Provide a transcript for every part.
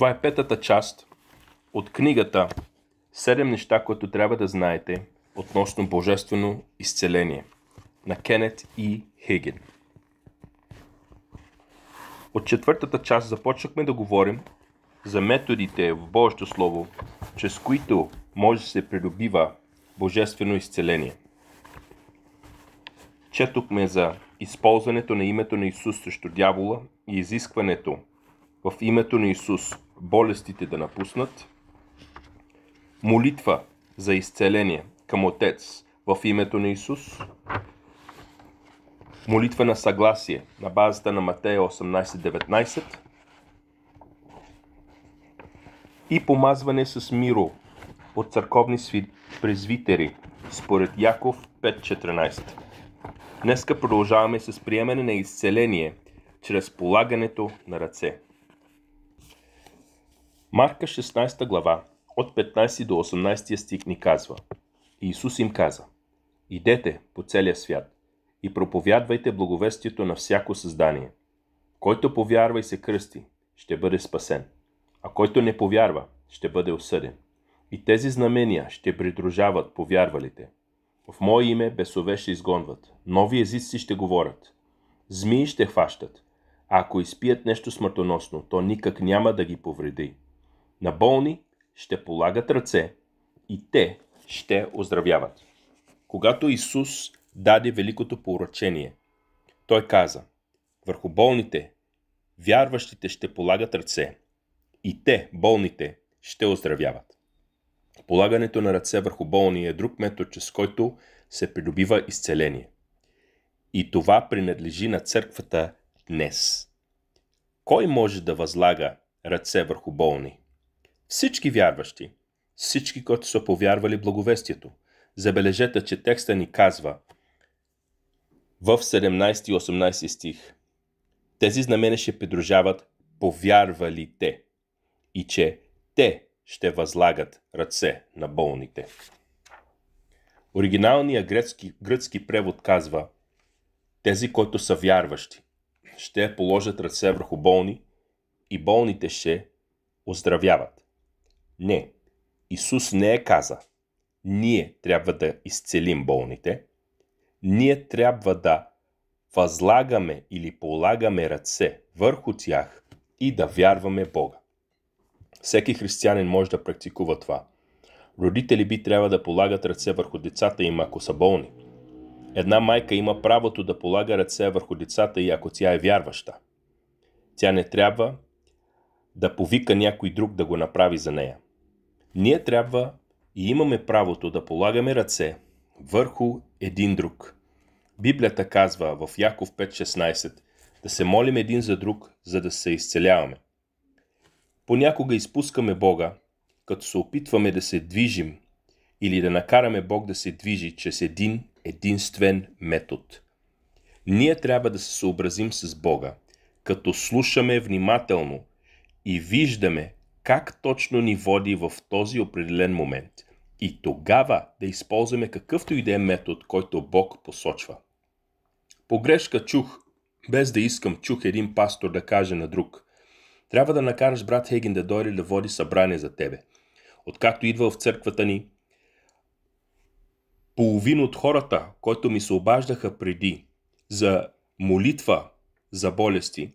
Това е петата част от книгата Седем неща, които трябва да знаете относно божествено изцеление на Кенет И. Хиген. От четвъртата част започнахме да говорим за методите в Божието Слово, чрез които може да се придобива божествено изцеление. Четохме за използването на името на Исус срещу дявола и изискването в името на Исус болестите да напуснат, молитва за изцеление към Отец в името на Исус, молитва на съгласие на базата на Матея 18.19 и помазване с миро от църковни презвитери според Яков 5.14. Днеска продължаваме с приемане на изцеление чрез полагането на ръце. Марка 16 глава от 15 до 18 стих ни казва Иисус им каза Идете по целия свят и проповядвайте благовестието на всяко създание. Който повярва и се кръсти, ще бъде спасен, а който не повярва, ще бъде осъден. И тези знамения ще придружават повярвалите. В Мое име бесове ще изгонват, нови езици ще говорят, змии ще хващат, а ако изпият нещо смъртоносно, то никак няма да ги повреди. На болни ще полагат ръце и те ще оздравяват. Когато Исус даде великото поръчение, Той каза, върху болните, вярващите ще полагат ръце и те, болните, ще оздравяват. Полагането на ръце върху болни е друг метод, чрез който се придобива изцеление. И това принадлежи на църквата днес. Кой може да възлага ръце върху болни? Всички вярващи, всички, които са повярвали благовестието. Забележете, че текста ни казва в 17 и 18 стих. Тези знамения ще придружават повярвалите и че те ще възлагат ръце на болните. Оригиналният гръцки, гръцки превод казва Тези, които са вярващи, ще положат ръце върху болни и болните ще оздравяват. Не, Исус не е каза. Ние трябва да изцелим болните. Ние трябва да възлагаме или полагаме ръце върху тях и да вярваме Бога. Всеки християнин може да практикува това. Родители би трябва да полагат ръце върху децата им, ако са болни. Една майка има правото да полага ръце върху децата и ако тя е вярваща. Тя не трябва да повика някой друг да го направи за нея. Ние трябва и имаме правото да полагаме ръце върху един друг. Библията казва в Яков 5.16 да се молим един за друг, за да се изцеляваме. Понякога изпускаме Бога, като се опитваме да се движим или да накараме Бог да се движи чрез един единствен метод. Ние трябва да се съобразим с Бога, като слушаме внимателно и виждаме как точно ни води в този определен момент и тогава да използваме какъвто и да е метод, който Бог посочва. Погрешка чух, без да искам чух един пастор да каже на друг. Трябва да накараш брат Хегин да дойде да води събрание за тебе. Откакто идва в църквата ни, половин от хората, които ми се обаждаха преди за молитва за болести,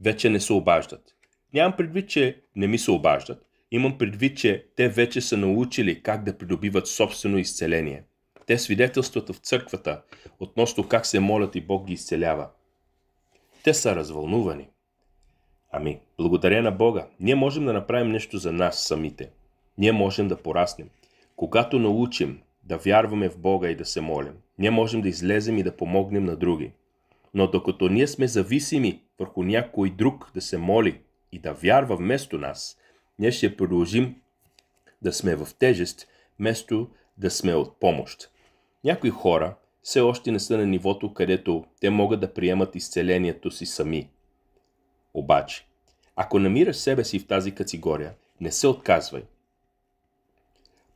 вече не се обаждат. Нямам предвид, че не ми се обаждат. Имам предвид, че те вече са научили как да придобиват собствено изцеление. Те свидетелстват в църквата относно как се молят и Бог ги изцелява. Те са развълнувани. Ами, благодаря на Бога, ние можем да направим нещо за нас самите. Ние можем да пораснем. Когато научим да вярваме в Бога и да се молим, ние можем да излезем и да помогнем на други. Но докато ние сме зависими върху някой друг да се моли и да вярва вместо нас, ние ще продължим да сме в тежест, вместо да сме от помощ. Някои хора все още не са на нивото, където те могат да приемат изцелението си сами. Обаче, ако намираш себе си в тази категория, не се отказвай.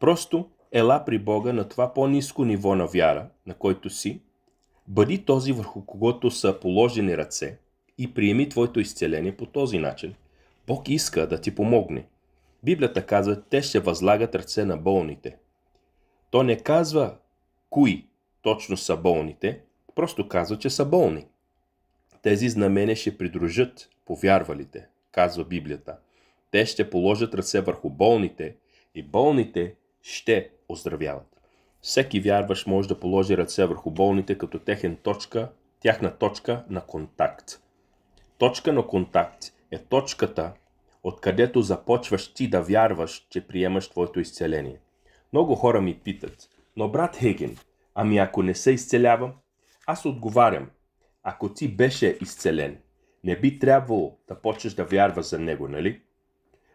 Просто ела при Бога на това по-низко ниво на вяра, на който си, бъди този върху когото са положени ръце и приеми твоето изцеление по този начин – Бог иска да ти помогне. Библията казва, те ще възлагат ръце на болните. То не казва кои точно са болните, просто казва, че са болни. Тези знамения ще придружат повярвалите, казва Библията. Те ще положат ръце върху болните и болните ще оздравяват. Всеки вярваш може да положи ръце върху болните като техен точка, тяхна точка на контакт. Точка на контакт е точката, откъдето започваш ти да вярваш, че приемаш твоето изцеление. Много хора ми питат, но брат Хегин, ами ако не се изцелявам? Аз отговарям, ако ти беше изцелен, не би трябвало да почнеш да вярваш за него, нали?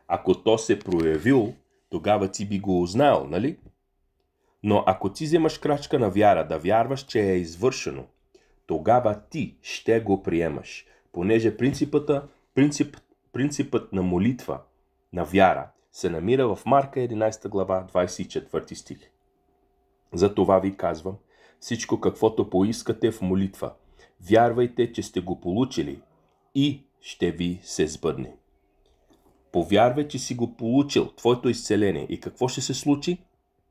Ако то се проявил, тогава ти би го узнал, нали? Но ако ти вземаш крачка на вяра, да вярваш, че е извършено, тогава ти ще го приемаш, понеже принципата Принцип, принципът на молитва, на вяра, се намира в Марка 11 глава 24 стих. За това ви казвам, всичко каквото поискате в молитва, вярвайте, че сте го получили и ще ви се сбъдне. Повярвай, че си го получил, твоето изцеление и какво ще се случи?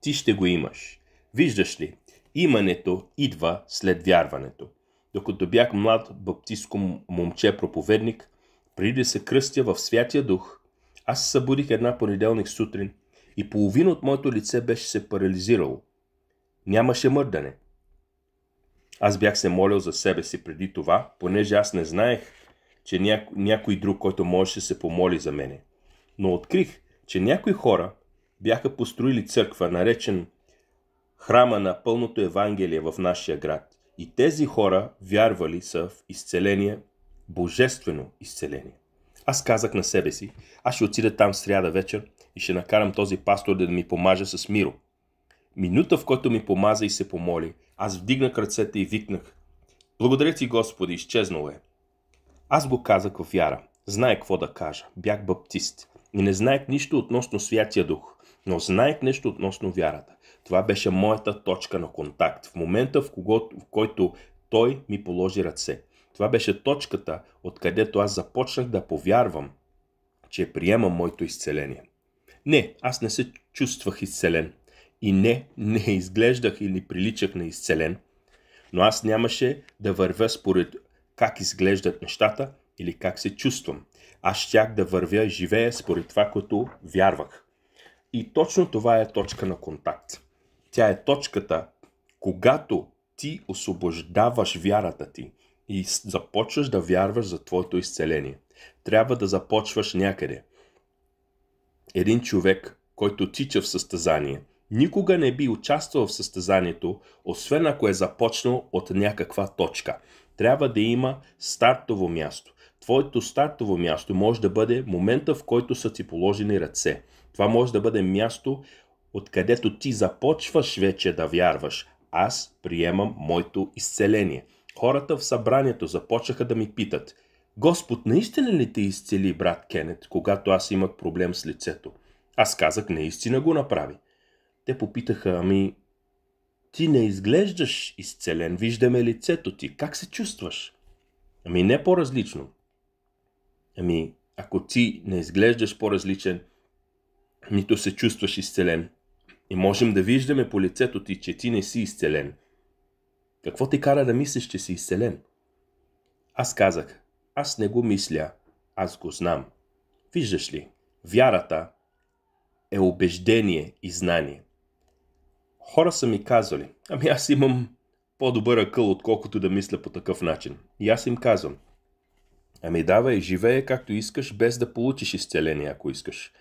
Ти ще го имаш. Виждаш ли, имането идва след вярването. Докато бях млад баптистко момче проповедник, преди да се кръстя в Святия Дух, аз се събудих една понеделник сутрин и половина от моето лице беше се парализирало. Нямаше мърдане. Аз бях се молил за себе си преди това, понеже аз не знаех, че няко, някой друг, който можеше се помоли за мене. Но открих, че някои хора бяха построили църква, наречен храма на пълното Евангелие в нашия град. И тези хора вярвали са в изцеление божествено изцеление. Аз казах на себе си, аз ще отида там сряда вечер и ще накарам този пастор да ми помажа с миро. Минута, в който ми помаза и се помоли, аз вдигнах ръцете и викнах. Благодаря ти, Господи, изчезнало е. Аз го казах в вяра. Знаех какво да кажа. Бях баптист. И не знаех нищо относно Святия Дух, но знаех нещо относно вярата. Това беше моята точка на контакт. В момента, в, в който той ми положи ръце – това беше точката, откъдето аз започнах да повярвам, че приемам моето изцеление. Не, аз не се чувствах изцелен. И не, не изглеждах или приличах на изцелен, но аз нямаше да вървя според как изглеждат нещата или как се чувствам. Аз щях да вървя и живея според това, което вярвах. И точно това е точка на контакт. Тя е точката, когато ти освобождаваш вярата ти и започваш да вярваш за твоето изцеление. Трябва да започваш някъде. Един човек, който тича в състезание, никога не би участвал в състезанието, освен ако е започнал от някаква точка. Трябва да има стартово място. Твоето стартово място може да бъде момента, в който са ти положени ръце. Това може да бъде място, откъдето ти започваш вече да вярваш. Аз приемам моето изцеление. Хората в събранието започнаха да ми питат Господ, наистина ли те изцели, брат Кенет, когато аз имах проблем с лицето? Аз казах, наистина го направи. Те попитаха, ами, ти не изглеждаш изцелен, виждаме лицето ти, как се чувстваш? Ами не по-различно. Ами, ако ти не изглеждаш по-различен, нито се чувстваш изцелен, и можем да виждаме по лицето ти, че ти не си изцелен, какво те кара да мислиш, че си изцелен? Аз казах, аз не го мисля, аз го знам. Виждаш ли, вярата е убеждение и знание. Хора са ми казвали, ами аз имам по-добър акъл, отколкото да мисля по такъв начин. И аз им казвам, ами давай, живее както искаш, без да получиш изцеление, ако искаш.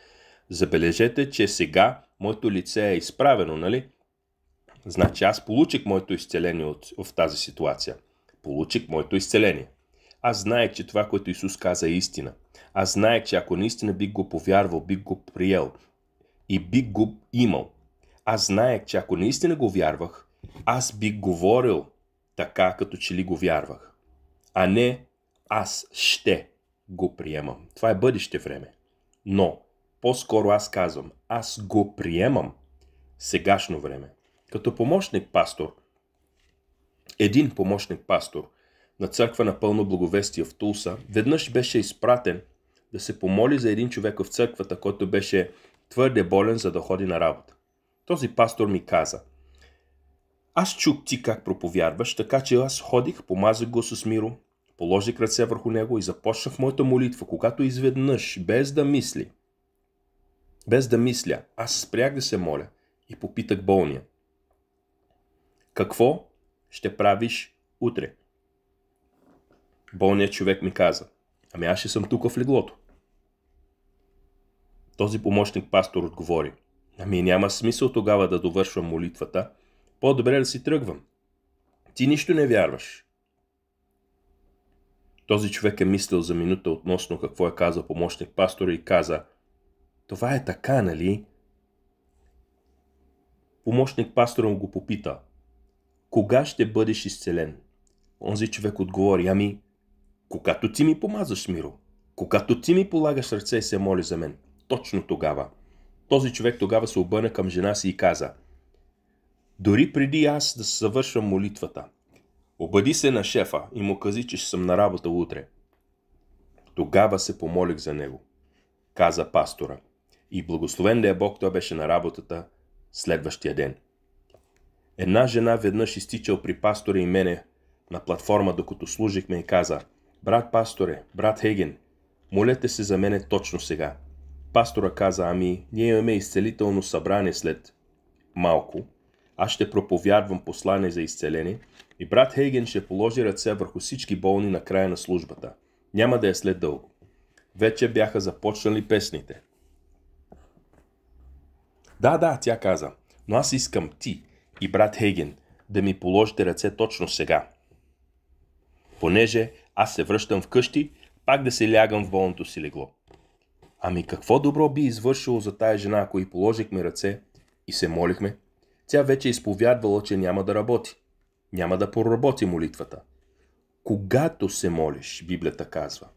Забележете, че сега моето лице е изправено, нали? Значи аз получих моето изцеление от, в тази ситуация. Получих моето изцеление. Аз знае, че това, което Исус каза е истина. Аз знае, че ако наистина бих го повярвал, бих го приел и бих го имал. Аз знае, че ако наистина го вярвах, аз бих говорил така, като че ли го вярвах. А не аз ще го приемам. Това е бъдеще време. Но по-скоро аз казвам, аз го приемам сегашно време като помощник-пастор, един помощник-пастор на църква на пълно благовестие в Тулса, веднъж беше изпратен да се помоли за един човек в църквата, който беше твърде болен за да ходи на работа. Този пастор ми каза, аз чух ти как проповядваш, така че аз ходих, помазах го с миро, положих ръце върху него и започнах моята молитва, когато изведнъж, без да мисли, без да мисля, аз спрях да се моля и попитах болния. Какво ще правиш утре? Болният човек ми каза, ами аз ще съм тук в леглото. Този помощник пастор отговори, ами няма смисъл тогава да довършвам молитвата, по-добре да си тръгвам. Ти нищо не вярваш. Този човек е мислил за минута относно какво е казал помощник пастор, и каза, това е така, нали? Помощник пастор му го попита – кога ще бъдеш изцелен? Онзи човек отговори, ами, когато ти ми помазаш Миро, когато ти ми полагаш ръце и се моли за мен, точно тогава. Този човек тогава се обърна към жена си и каза, дори преди аз да съвършвам молитвата, обади се на шефа и му кази, че ще съм на работа утре. Тогава се помолих за него, каза пастора. И благословен да е Бог, той беше на работата следващия ден. Една жена веднъж изтичал при пастора и мене на платформа, докато служихме и каза «Брат пасторе, брат Хеген, молете се за мене точно сега». Пастора каза «Ами, ние имаме изцелително събрание след малко. Аз ще проповядвам послание за изцеление и брат Хейген ще положи ръце върху всички болни на края на службата. Няма да е след дълго». Вече бяха започнали песните. Да, да, тя каза, но аз искам ти, и брат Хейген да ми положите ръце точно сега. Понеже аз се връщам вкъщи, пак да се лягам в болното си легло. Ами какво добро би извършило за тая жена, ако и положихме ръце и се молихме? Тя вече изповядвала, че няма да работи. Няма да проработи молитвата. Когато се молиш, Библията казва,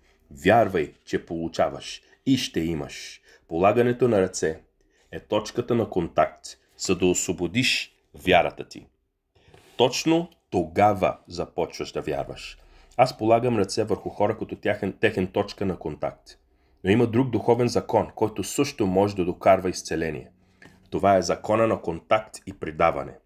вярвай, че получаваш и ще имаш. Полагането на ръце е точката на контакт, за да освободиш вярата ти. Точно тогава започваш да вярваш. Аз полагам ръце върху хора като тяхен, техен точка на контакт. Но има друг духовен закон, който също може да докарва изцеление. Това е закона на контакт и предаване.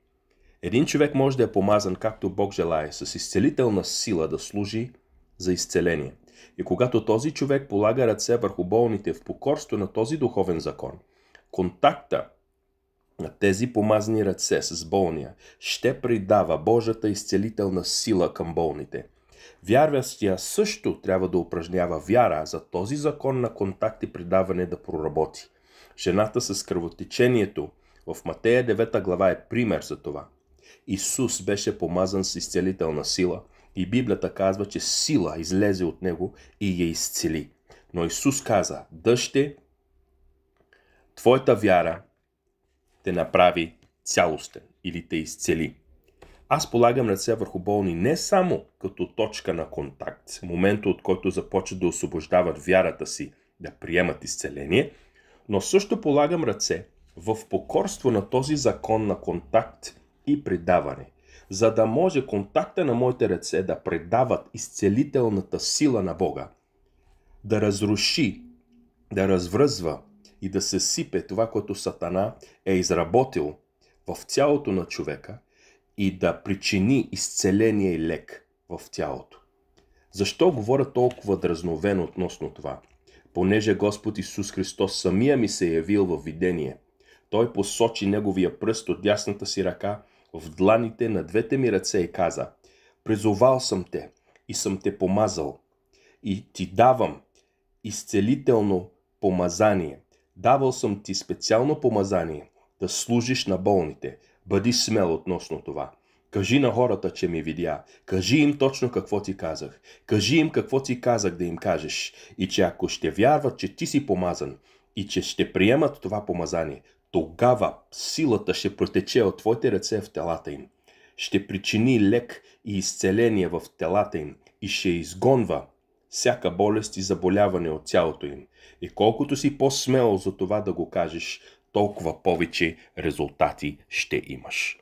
Един човек може да е помазан както Бог желае, с изцелителна сила да служи за изцеление. И когато този човек полага ръце върху болните в покорство на този духовен закон, контакта на тези помазни ръце с болния ще придава Божията изцелителна сила към болните. Вярващия също трябва да упражнява вяра за този закон на контакт и придаване да проработи. Жената с кръвотечението в Матея 9 глава е пример за това. Исус беше помазан с изцелителна сила и Библията казва, че сила излезе от него и я изцели. Но Исус каза, дъще, твоята вяра те направи цялостен или те изцели. Аз полагам ръце върху болни не само като точка на контакт, момента от който започват да освобождават вярата си, да приемат изцеление, но също полагам ръце в покорство на този закон на контакт и предаване, за да може контакта на моите ръце да предават изцелителната сила на Бога, да разруши, да развръзва, и да се сипе това, което Сатана е изработил в тялото на човека и да причини изцеление и лек в тялото. Защо говоря толкова дразновено относно това? Понеже Господ Исус Христос самия ми се е явил във видение. Той посочи неговия пръст от дясната си ръка в дланите на двете ми ръце и каза Призовал съм те и съм те помазал и ти давам изцелително помазание – Давал съм ти специално помазание да служиш на болните. Бъди смел относно това. Кажи на хората, че ми видя. Кажи им точно какво ти казах. Кажи им какво ти казах да им кажеш. И че ако ще вярват, че ти си помазан и че ще приемат това помазание, тогава силата ще протече от твоите ръце в телата им. Ще причини лек и изцеление в телата им и ще изгонва всяка болест и заболяване от цялото им. И колкото си по-смело за това да го кажеш, толкова повече резултати ще имаш.